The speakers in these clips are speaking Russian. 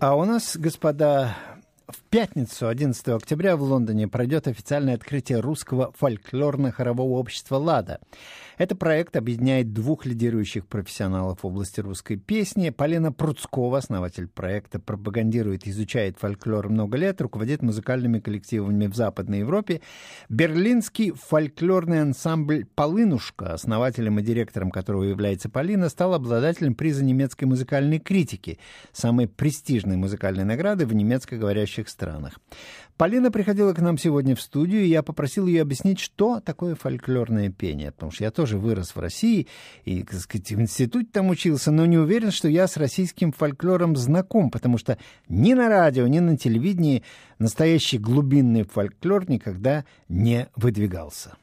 А у нас, господа, в пятницу, 11 октября, в Лондоне пройдет официальное открытие русского фольклорно-хорового общества «Лада». Это проект объединяет двух лидирующих профессионалов в области русской песни. Полина Пруцкова, основатель проекта, пропагандирует и изучает фольклор много лет, руководит музыкальными коллективами в Западной Европе. Берлинский фольклорный ансамбль «Полынушка», основателем и директором которого является Полина, стал обладателем приза немецкой музыкальной критики, самой престижной музыкальной награды в немецкоговорящих странах странах. Полина приходила к нам сегодня в студию, и я попросил ее объяснить, что такое фольклорное пение, потому что я тоже вырос в России и, так сказать, в институте там учился, но не уверен, что я с российским фольклором знаком, потому что ни на радио, ни на телевидении настоящий глубинный фольклор никогда не выдвигался.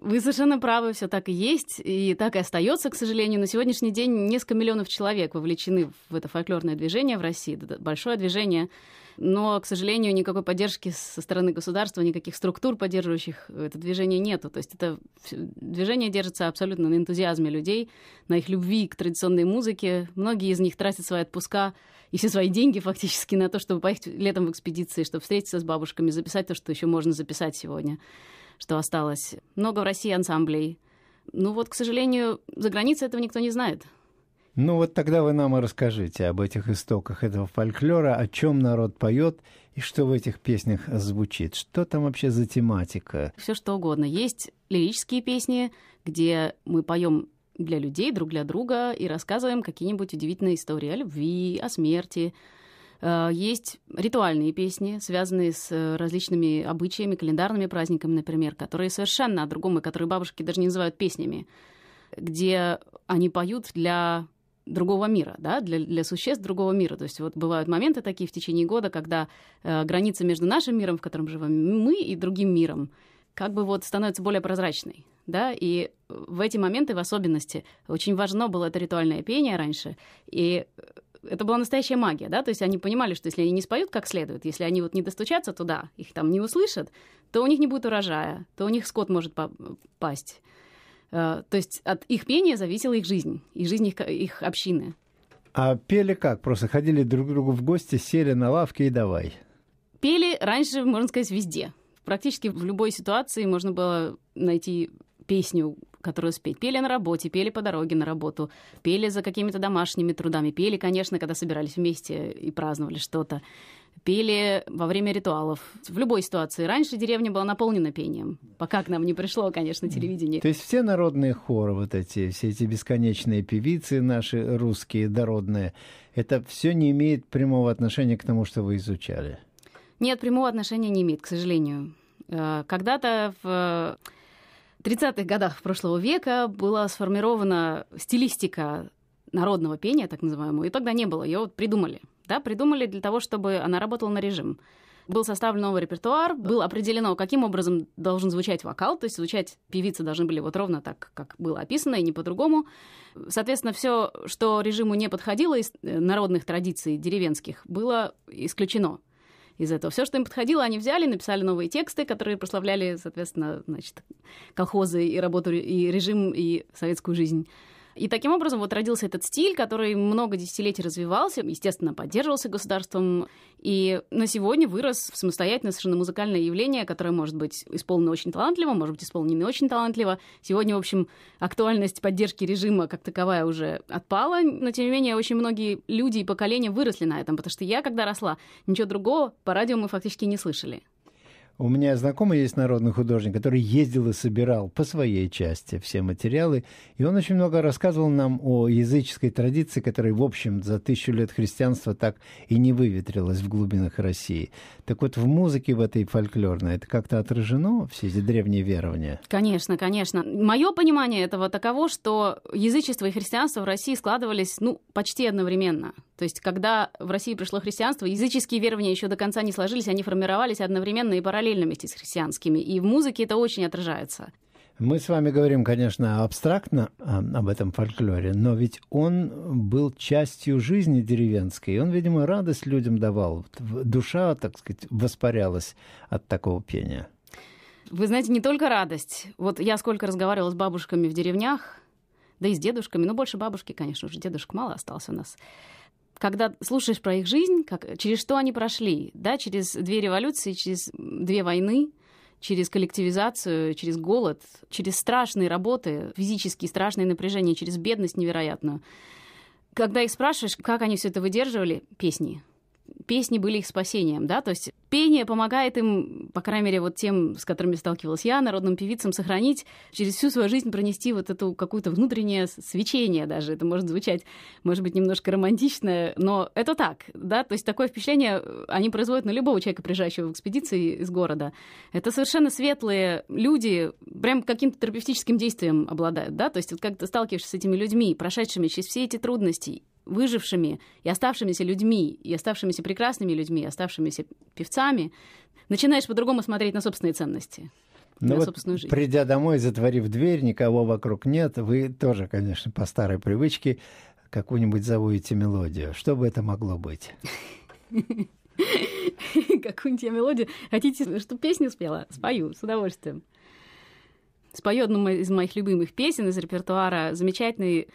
Вы совершенно правы, все так и есть, и так и остается, к сожалению. На сегодняшний день несколько миллионов человек вовлечены в это фольклорное движение в России, большое движение, но, к сожалению, никакой поддержки со стороны государства, никаких структур, поддерживающих это движение, нету. То есть это движение держится абсолютно на энтузиазме людей, на их любви к традиционной музыке. Многие из них тратят свои отпуска и все свои деньги фактически на то, чтобы поехать летом в экспедиции, чтобы встретиться с бабушками, записать то, что еще можно записать сегодня что осталось. Много в России ансамблей. Ну вот, к сожалению, за границей этого никто не знает. Ну вот тогда вы нам и расскажите об этих истоках этого фольклора, о чем народ поет и что в этих песнях звучит. Что там вообще за тематика? Все что угодно. Есть лирические песни, где мы поем для людей, друг для друга и рассказываем какие-нибудь удивительные истории о любви, о смерти, Э, есть ритуальные песни, связанные с э, различными обычаями, календарными праздниками, например, которые совершенно о другом, и которые бабушки даже не называют песнями, где они поют для другого мира, да, для, для существ другого мира. То есть вот бывают моменты такие в течение года, когда э, граница между нашим миром, в котором живем мы, и другим миром, как бы вот становится более прозрачной, да, и в эти моменты в особенности очень важно было это ритуальное пение раньше, и э, это была настоящая магия, да, то есть они понимали, что если они не споют как следует, если они вот не достучатся туда, их там не услышат, то у них не будет урожая, то у них скот может попасть. Э, то есть от их пения зависела их жизнь и жизнь их, их общины. А пели как? Просто ходили друг к другу в гости, сели на лавке и давай. Пели раньше, можно сказать, везде. Практически в любой ситуации можно было найти песню, которую спеть Пели на работе, пели по дороге на работу, пели за какими-то домашними трудами, пели, конечно, когда собирались вместе и праздновали что-то. Пели во время ритуалов. В любой ситуации. Раньше деревня была наполнена пением. Пока к нам не пришло, конечно, телевидение. То есть все народные хоры вот эти, все эти бесконечные певицы наши русские, дородные, это все не имеет прямого отношения к тому, что вы изучали? Нет, прямого отношения не имеет, к сожалению. Э, когда-то в 30-х годах прошлого века была сформирована стилистика народного пения, так называемого, и тогда не было, ее вот придумали. Да, придумали для того, чтобы она работала на режим. Был составлен новый репертуар, было определено, каким образом должен звучать вокал, то есть звучать певицы должны были вот ровно так, как было описано, и не по-другому. Соответственно, все, что режиму не подходило из э, народных традиций деревенских, было исключено из этого. Все, что им подходило, они взяли, написали новые тексты, которые прославляли, соответственно, значит, колхозы и работу, и режим, и советскую жизнь. И таким образом вот родился этот стиль, который много десятилетий развивался, естественно, поддерживался государством, и на сегодня вырос в самостоятельное совершенно музыкальное явление, которое может быть исполнено очень талантливо, может быть исполнено не очень талантливо. Сегодня, в общем, актуальность поддержки режима как таковая уже отпала, но тем не менее очень многие люди и поколения выросли на этом, потому что я, когда росла, ничего другого по радио мы фактически не слышали. У меня знакомый есть народный художник, который ездил и собирал по своей части все материалы, и он очень много рассказывал нам о языческой традиции, которая, в общем, за тысячу лет христианства так и не выветрилась в глубинах России. Так вот, в музыке в этой фольклорной это как-то отражено, все эти древние верования? Конечно, конечно. Мое понимание этого таково, что язычество и христианство в России складывались, ну, почти одновременно. То есть, когда в России пришло христианство, языческие верования еще до конца не сложились, они формировались одновременно и параллельно вместе с христианскими. И в музыке это очень отражается. Мы с вами говорим, конечно, абстрактно а, об этом фольклоре, но ведь он был частью жизни деревенской, и он, видимо, радость людям давал. Душа, так сказать, воспарялась от такого пения. Вы знаете, не только радость. Вот я сколько разговаривала с бабушками в деревнях, да и с дедушками, но больше бабушки, конечно уже дедушек мало осталось у нас когда слушаешь про их жизнь, как, через что они прошли, да, через две революции, через две войны, через коллективизацию, через голод, через страшные работы, физические страшные напряжения, через бедность невероятную. Когда их спрашиваешь, как они все это выдерживали, песни – песни были их спасением, да, то есть пение помогает им, по крайней мере, вот тем, с которыми сталкивалась я, народным певицам, сохранить, через всю свою жизнь пронести вот эту какую-то внутреннее свечение даже, это может звучать, может быть, немножко романтично, но это так, да, то есть такое впечатление э, они производят на любого человека, приезжающего в экспедиции из города. Это совершенно светлые люди, прям каким-то терапевтическим действием обладают, да, то есть вот как ты сталкиваешься с этими людьми, прошедшими через все эти трудности, выжившими и оставшимися людьми, и оставшимися прекрасными людьми, и оставшимися певцами, начинаешь по-другому смотреть на собственные ценности. Ну вот, жизнь. придя домой, затворив дверь, никого вокруг нет, вы тоже, конечно, по старой привычке какую-нибудь заводите мелодию. Что бы это могло быть? Какую-нибудь мелодию. Хотите, чтобы песню спела? Спою с удовольствием. Спою одну из моих любимых песен из репертуара замечательный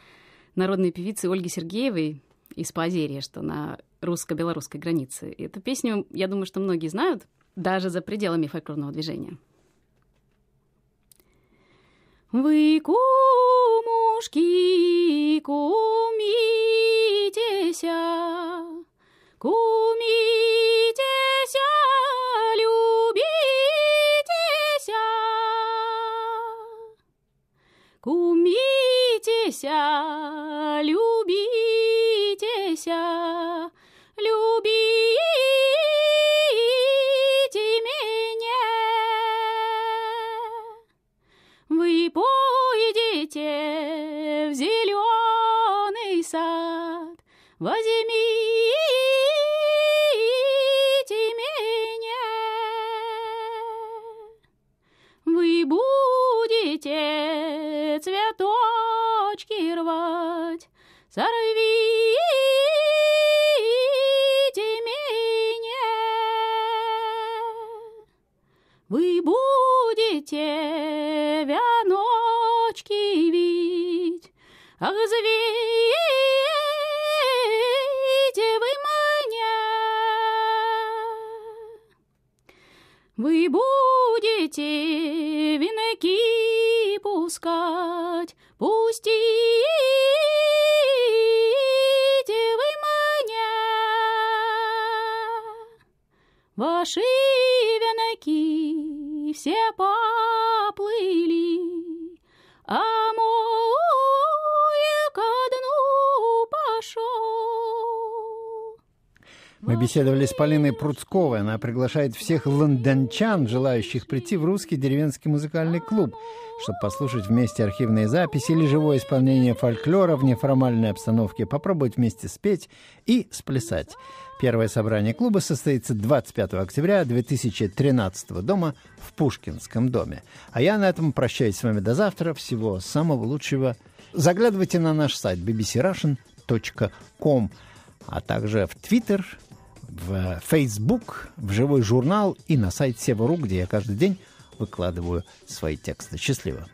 народной певицы Ольги Сергеевой из Позерия, что на русско-белорусской границе. И эту песню, я думаю, что многие знают, даже за пределами фольклорного движения. Вы кумушки кумитеся, кумитеся, любитеся, кумитеся бойся, любите меня. Вы поедете в зеленый сад, возьми Вы будете вяночки вить, Ах, звеете вы меня. Вы будете венки пускать, пусти вы меня. Ваши все поплыли, а мой ко дну пошел. Мы беседовали с Полиной Пруцковой. Она приглашает всех лондончан, желающих прийти в русский деревенский музыкальный клуб, чтобы послушать вместе архивные записи или живое исполнение фольклора в неформальной обстановке, попробовать вместе спеть и сплясать. Первое собрание клуба состоится 25 октября 2013 дома в Пушкинском доме. А я на этом прощаюсь с вами до завтра. Всего самого лучшего. Заглядывайте на наш сайт bbcrussian.com, а также в Twitter, в Facebook, в живой журнал и на сайт Сева.ру, где я каждый день выкладываю свои тексты. Счастливо!